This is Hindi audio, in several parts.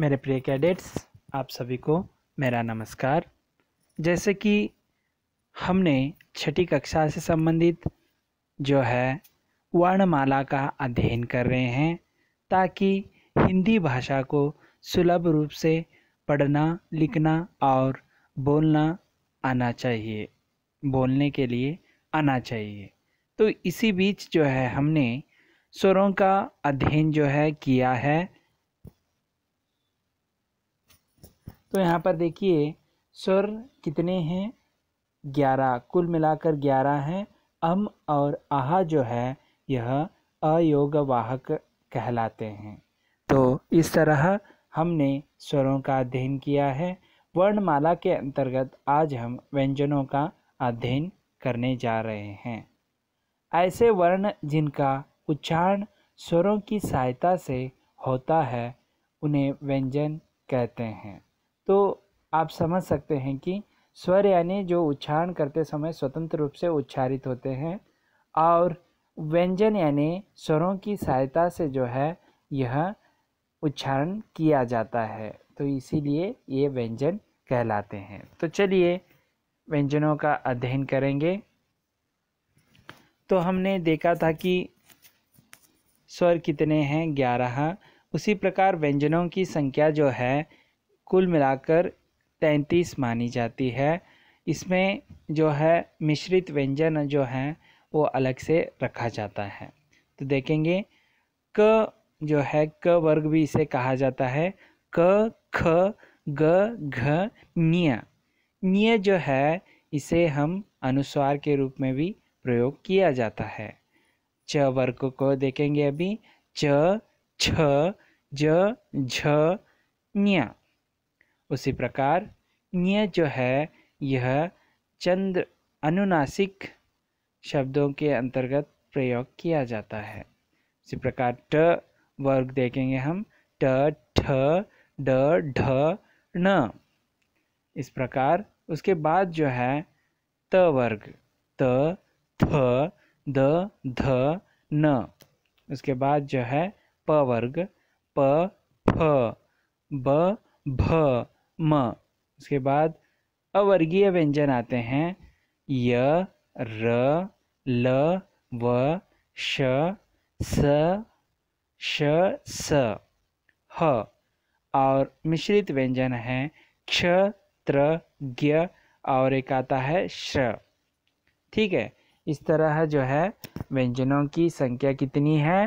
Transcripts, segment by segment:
मेरे प्रिय कैडेट्स आप सभी को मेरा नमस्कार जैसे कि हमने छठी कक्षा से संबंधित जो है वर्णमाला का अध्ययन कर रहे हैं ताकि हिंदी भाषा को सुलभ रूप से पढ़ना लिखना और बोलना आना चाहिए बोलने के लिए आना चाहिए तो इसी बीच जो है हमने स्वरों का अध्ययन जो है किया है तो यहाँ पर देखिए स्वर कितने हैं ग्यारह कुल मिलाकर ग्यारह हैं अम और आहा जो है यह अयोग वाहक कहलाते हैं तो इस तरह हमने स्वरों का अध्ययन किया है वर्णमाला के अंतर्गत आज हम व्यंजनों का अध्ययन करने जा रहे हैं ऐसे वर्ण जिनका उच्चारण स्वरों की सहायता से होता है उन्हें व्यंजन कहते हैं तो आप समझ सकते हैं कि स्वर यानी जो उच्चारण करते समय स्वतंत्र रूप से उच्चारित होते हैं और व्यंजन यानी स्वरों की सहायता से जो है यह उच्चारण किया जाता है तो इसीलिए ये व्यंजन कहलाते हैं तो चलिए व्यंजनों का अध्ययन करेंगे तो हमने देखा था कि स्वर कितने हैं ग्यारह उसी प्रकार व्यंजनों की संख्या जो है कुल मिलाकर तैंतीस मानी जाती है इसमें जो है मिश्रित व्यंजन जो हैं वो अलग से रखा जाता है तो देखेंगे क जो है क वर्ग भी इसे कहा जाता है क ख ग घ निय निय जो है इसे हम अनुस्वार के रूप में भी प्रयोग किया जाता है च वर्ग को देखेंगे अभी च छ ज झ न्या उसी प्रकार ञ जो है यह चंद्र अनुनासिक शब्दों के अंतर्गत प्रयोग किया जाता है इसी प्रकार ट वर्ग देखेंगे हम ट ठ ड ढ न इस प्रकार उसके बाद जो है त वर्ग त थ द ध न उसके बाद जो है प वर्ग प फ ब भ म उसके बाद अवर्गीय व्यंजन आते हैं य र ल व श स श स ह और मिश्रित व्यंजन है क्ष त्र ज्ञ और एक आता है श्र ठीक है इस तरह जो है व्यंजनों की संख्या कितनी है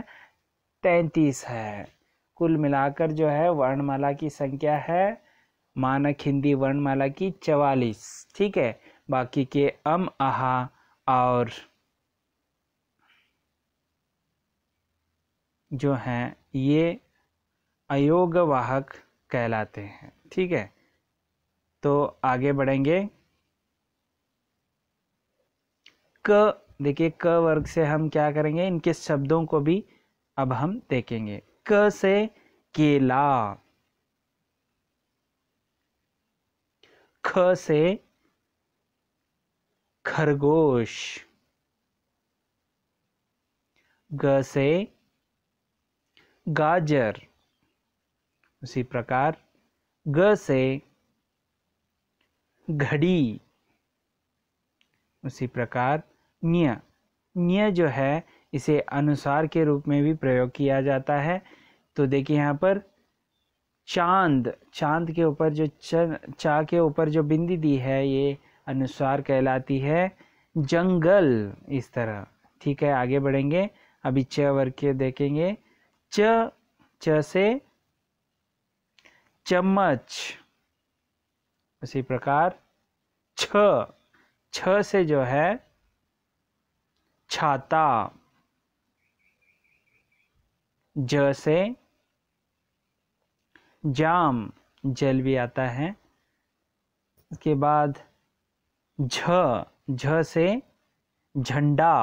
तैंतीस है कुल मिलाकर जो है वर्णमाला की संख्या है मानक हिंदी वर्णमाला की चवालीस ठीक है बाकी के अम आहा और जो हैं ये अयोगवाहक कहलाते हैं ठीक है तो आगे बढ़ेंगे क देखिए क वर्ग से हम क्या करेंगे इनके शब्दों को भी अब हम देखेंगे क से केला ख से खरगोश ग से गाजर उसी प्रकार ग से घड़ी उसी प्रकार न्य न्य जो है इसे अनुसार के रूप में भी प्रयोग किया जाता है तो देखिए यहाँ पर चांद चांद के ऊपर जो च चा के ऊपर जो बिंदी दी है ये अनुस्वार कहलाती है जंगल इस तरह ठीक है आगे बढ़ेंगे अभी च वर्ग के देखेंगे च च से चम्मच उसी प्रकार छ छ से जो है छाता ज से जाम जल भी आता है उसके बाद झ झ से झंडा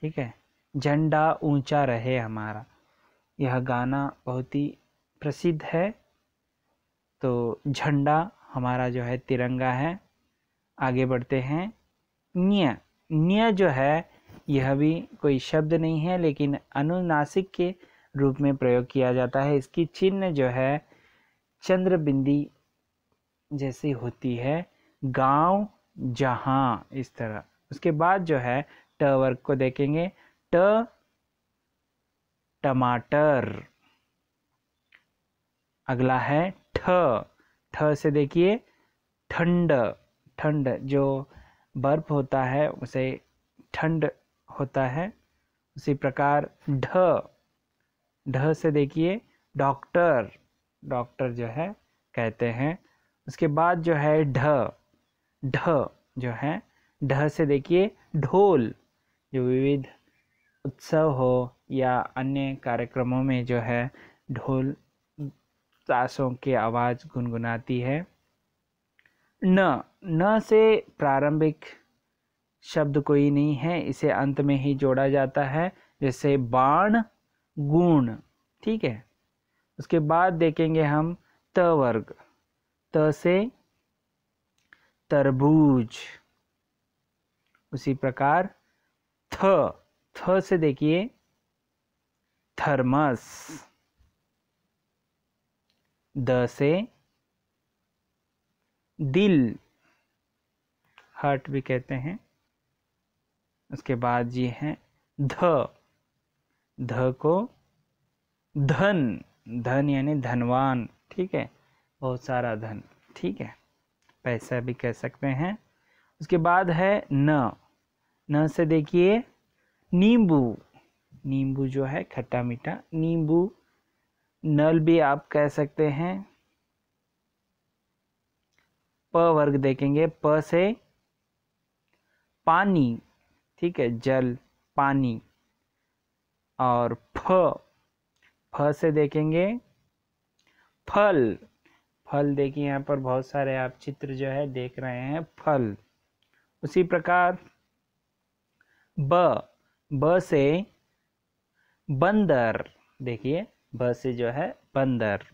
ठीक है झंडा ऊंचा रहे हमारा यह गाना बहुत ही प्रसिद्ध है तो झंडा हमारा जो है तिरंगा है आगे बढ़ते हैं न्य न्य जो है यह भी कोई शब्द नहीं है लेकिन अनुनासिक के रूप में प्रयोग किया जाता है इसकी चिन्ह जो है चंद्र बिंदी जैसी होती है गांव जहां इस तरह उसके बाद जो है ट वर्ग को देखेंगे ट टमाटर अगला है ठ ठ से देखिए ठंड ठंड जो बर्फ होता है उसे ठंड होता है उसी प्रकार ढ ढ से देखिए डॉक्टर डॉक्टर जो है कहते हैं उसके बाद जो है ढ ढ जो है ढ से देखिए ढोल जो विविध उत्सव हो या अन्य कार्यक्रमों में जो है ढोल ताशों की आवाज़ गुनगुनाती है न न से प्रारंभिक शब्द कोई नहीं है इसे अंत में ही जोड़ा जाता है जैसे बाण गुण ठीक है उसके बाद देखेंगे हम त वर्ग त से तरबूज उसी प्रकार थ थ से देखिए थर्मस द से दिल हार्ट भी कहते हैं उसके बाद ये हैं ध ध को धन धन यानी धनवान ठीक है बहुत सारा धन ठीक है पैसा भी कह सकते हैं उसके बाद है न न से देखिए नींबू नींबू जो है खट्टा मीठा नींबू नल भी आप कह सकते हैं प वर्ग देखेंगे प से पानी ठीक है जल पानी और फ फ से देखेंगे फल फल देखिए यहाँ पर बहुत सारे आप चित्र जो है देख रहे हैं फल उसी प्रकार ब ब से बंदर देखिए ब से जो है बंदर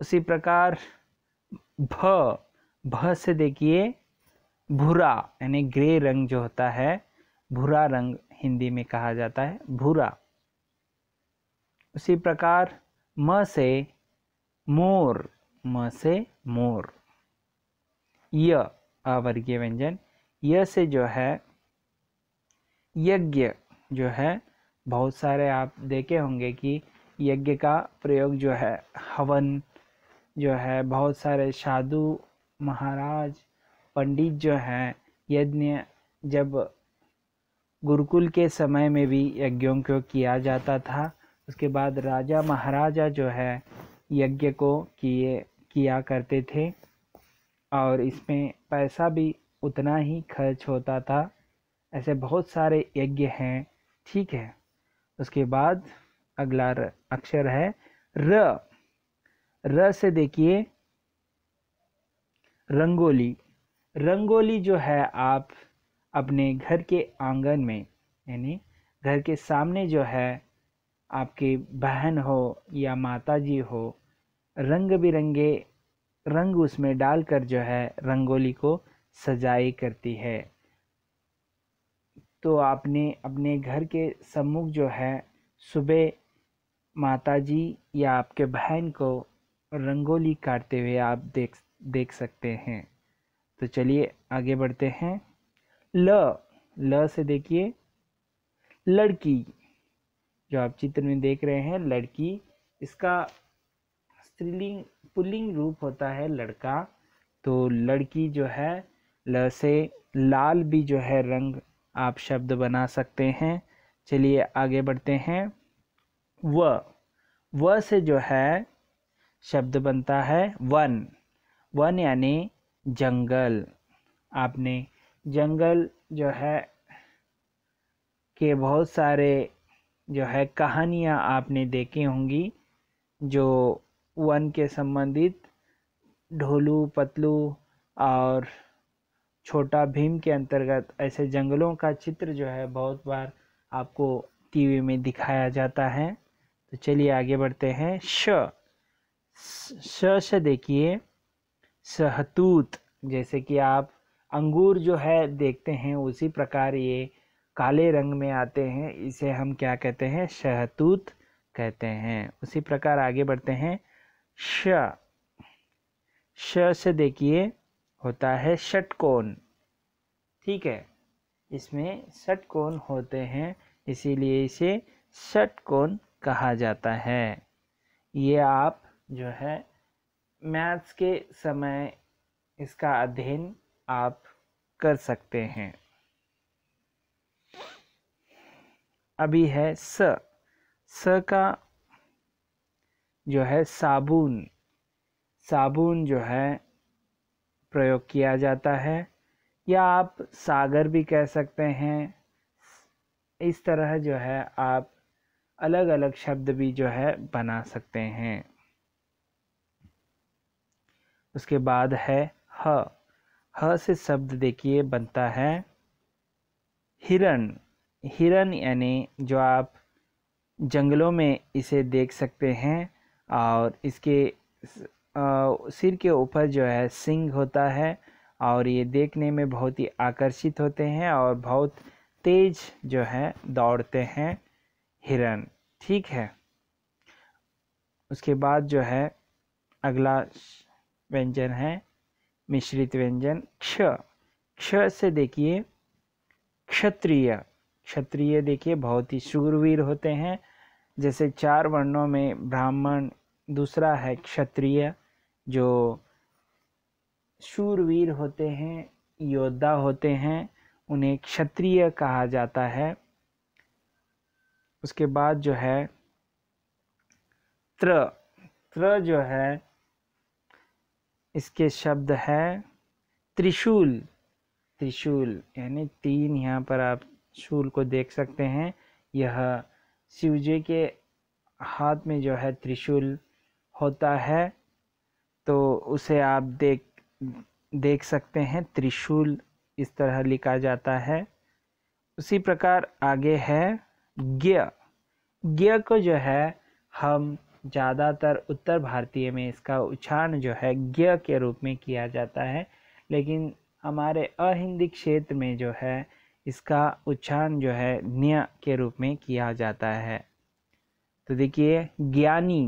उसी प्रकार भ भ से देखिए भूरा यानी ग्रे रंग जो होता है भूरा रंग हिंदी में कहा जाता है भूरा उसी प्रकार म से मोर म से मोर य अवर्गीय व्यंजन य से जो है यज्ञ जो है बहुत सारे आप देखे होंगे कि यज्ञ का प्रयोग जो है हवन जो है बहुत सारे साधु महाराज पंडित जो हैं यज्ञ जब गुरुकुल के समय में भी यज्ञों को किया जाता था उसके बाद राजा महाराजा जो है यज्ञ को किए किया करते थे और इसमें पैसा भी उतना ही खर्च होता था ऐसे बहुत सारे यज्ञ हैं ठीक है उसके बाद अगला र, अक्षर है र र से देखिए रंगोली रंगोली जो है आप अपने घर के आंगन में यानी घर के सामने जो है आपकी बहन हो या माता जी हो रंग बिरंगे रंग उसमें डालकर जो है रंगोली को सजाई करती है तो आपने अपने घर के सम्मुख जो है सुबह माता जी या आपके बहन को रंगोली काटते हुए आप देख देख सकते हैं तो चलिए आगे बढ़ते हैं ल ल से देखिए लड़की जो आप चित्र में देख रहे हैं लड़की इसका स्त्रीलिंग पुल्लिंग रूप होता है लड़का तो लड़की जो है ल से लाल भी जो है रंग आप शब्द बना सकते हैं चलिए आगे बढ़ते हैं व व से जो है शब्द बनता है वन वन यानी जंगल आपने जंगल जो है के बहुत सारे जो है कहानियाँ आपने देखी होंगी जो वन के संबंधित ढोलू पतलू और छोटा भीम के अंतर्गत ऐसे जंगलों का चित्र जो है बहुत बार आपको टीवी में दिखाया जाता है तो चलिए आगे बढ़ते हैं श श, से देखिए सहतूत जैसे कि आप अंगूर जो है देखते हैं उसी प्रकार ये काले रंग में आते हैं इसे हम क्या कहते हैं शहतूत कहते हैं उसी प्रकार आगे बढ़ते हैं श श से देखिए होता है षटकोण ठीक है इसमें षटकोण होते हैं इसीलिए इसे षटकोण कहा जाता है ये आप जो है मैथ्स के समय इसका अध्ययन आप कर सकते हैं अभी है स स का जो है साबुन साबुन जो है प्रयोग किया जाता है या आप सागर भी कह सकते हैं इस तरह जो है आप अलग अलग शब्द भी जो है बना सकते हैं उसके बाद है ह ह से शब्द देखिए बनता है हिरण हिरण यानी जो आप जंगलों में इसे देख सकते हैं और इसके सिर के ऊपर जो है सिंग होता है और ये देखने में बहुत ही आकर्षित होते हैं और बहुत तेज जो है दौड़ते हैं हिरण ठीक है उसके बाद जो है अगला व्यंजन है मिश्रित व्यंजन क्ष क्ष से देखिए क्षत्रिय क्षत्रिय देखिए बहुत ही शूरवीर होते हैं जैसे चार वर्णों में ब्राह्मण दूसरा है क्षत्रिय जो शूरवीर होते हैं योद्धा होते हैं उन्हें क्षत्रिय कहा जाता है उसके बाद जो है त्र त्र जो है इसके शब्द है त्रिशूल त्रिशूल यानी तीन यहाँ पर आप शूल को देख सकते हैं यह शिवजी के हाथ में जो है त्रिशूल होता है तो उसे आप देख देख सकते हैं त्रिशूल इस तरह लिखा जाता है उसी प्रकार आगे है ज्ञ ज्ञ को जो है हम ज़्यादातर उत्तर भारतीय में इसका उच्चारण जो है ज्ञ के रूप में किया जाता है लेकिन हमारे अहिंदी क्षेत्र में जो है इसका उच्चारण जो है न्य के रूप में किया जाता है तो देखिए ज्ञानी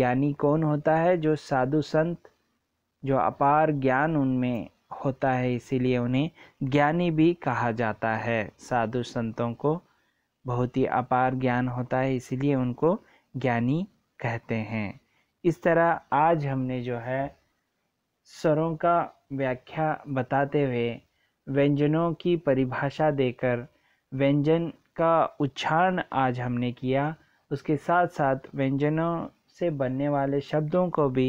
ज्ञानी कौन होता है जो साधु संत जो अपार ज्ञान उनमें होता है इसीलिए उन्हें ज्ञानी भी कहा जाता है साधु संतों को बहुत ही अपार ज्ञान होता है इसीलिए उनको ज्ञानी कहते हैं इस तरह आज हमने जो है स्वरों का व्याख्या बताते हुए व्यंजनों की परिभाषा देकर व्यंजन का उच्चारण आज हमने किया उसके साथ साथ व्यंजनों से बनने वाले शब्दों को भी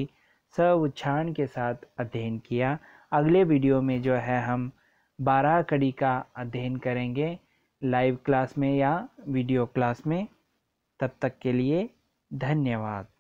सब उच्चारण के साथ अध्ययन किया अगले वीडियो में जो है हम बारह कड़ी का अध्ययन करेंगे लाइव क्लास में या वीडियो क्लास में तब तक के लिए धन्यवाद